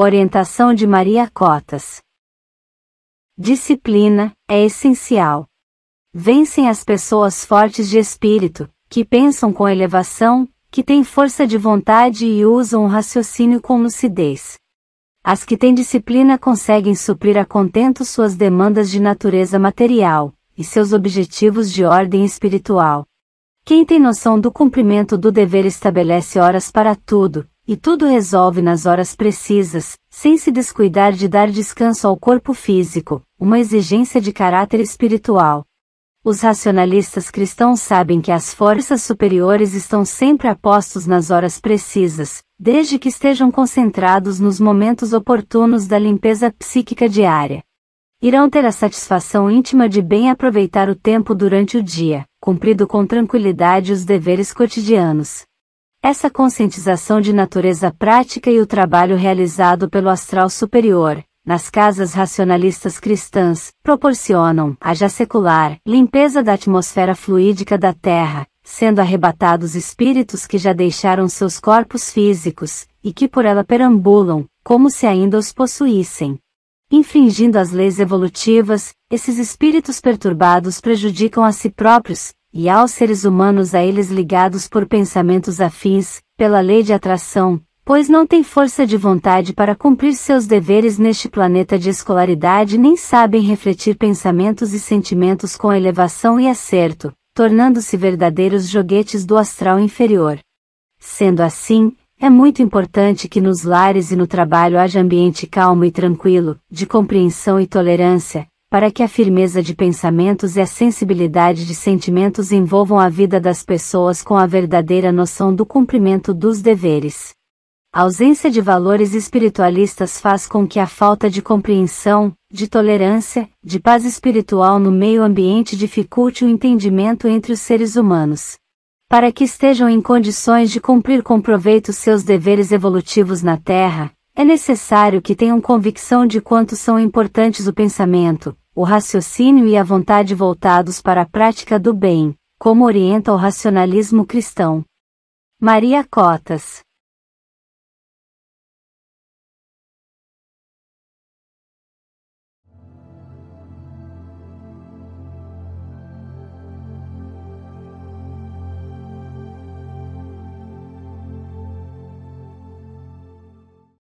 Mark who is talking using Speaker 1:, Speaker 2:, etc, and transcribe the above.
Speaker 1: Orientação de Maria Cotas. Disciplina é essencial. Vencem as pessoas fortes de espírito, que pensam com elevação, que têm força de vontade e usam o raciocínio com lucidez. As que têm disciplina conseguem suprir a contento suas demandas de natureza material e seus objetivos de ordem espiritual. Quem tem noção do cumprimento do dever estabelece horas para tudo, e tudo resolve nas horas precisas, sem se descuidar de dar descanso ao corpo físico, uma exigência de caráter espiritual. Os racionalistas cristãos sabem que as forças superiores estão sempre apostos nas horas precisas, desde que estejam concentrados nos momentos oportunos da limpeza psíquica diária. Irão ter a satisfação íntima de bem aproveitar o tempo durante o dia, cumprido com tranquilidade os deveres cotidianos, essa conscientização de natureza prática e o trabalho realizado pelo astral superior, nas casas racionalistas cristãs, proporcionam, a já secular, limpeza da atmosfera fluídica da Terra, sendo arrebatados espíritos que já deixaram seus corpos físicos, e que por ela perambulam, como se ainda os possuíssem. Infringindo as leis evolutivas, esses espíritos perturbados prejudicam a si próprios, e aos seres humanos a eles ligados por pensamentos afins, pela lei de atração, pois não têm força de vontade para cumprir seus deveres neste planeta de escolaridade nem sabem refletir pensamentos e sentimentos com elevação e acerto, tornando-se verdadeiros joguetes do astral inferior. Sendo assim, é muito importante que nos lares e no trabalho haja ambiente calmo e tranquilo, de compreensão e tolerância, para que a firmeza de pensamentos e a sensibilidade de sentimentos envolvam a vida das pessoas com a verdadeira noção do cumprimento dos deveres. A ausência de valores espiritualistas faz com que a falta de compreensão, de tolerância, de paz espiritual no meio ambiente dificulte o entendimento entre os seres humanos. Para que estejam em condições de cumprir com proveito seus deveres evolutivos na Terra, é necessário que tenham convicção de quanto são importantes o pensamento, o raciocínio e a vontade voltados para a prática do bem, como orienta o racionalismo cristão. Maria Cotas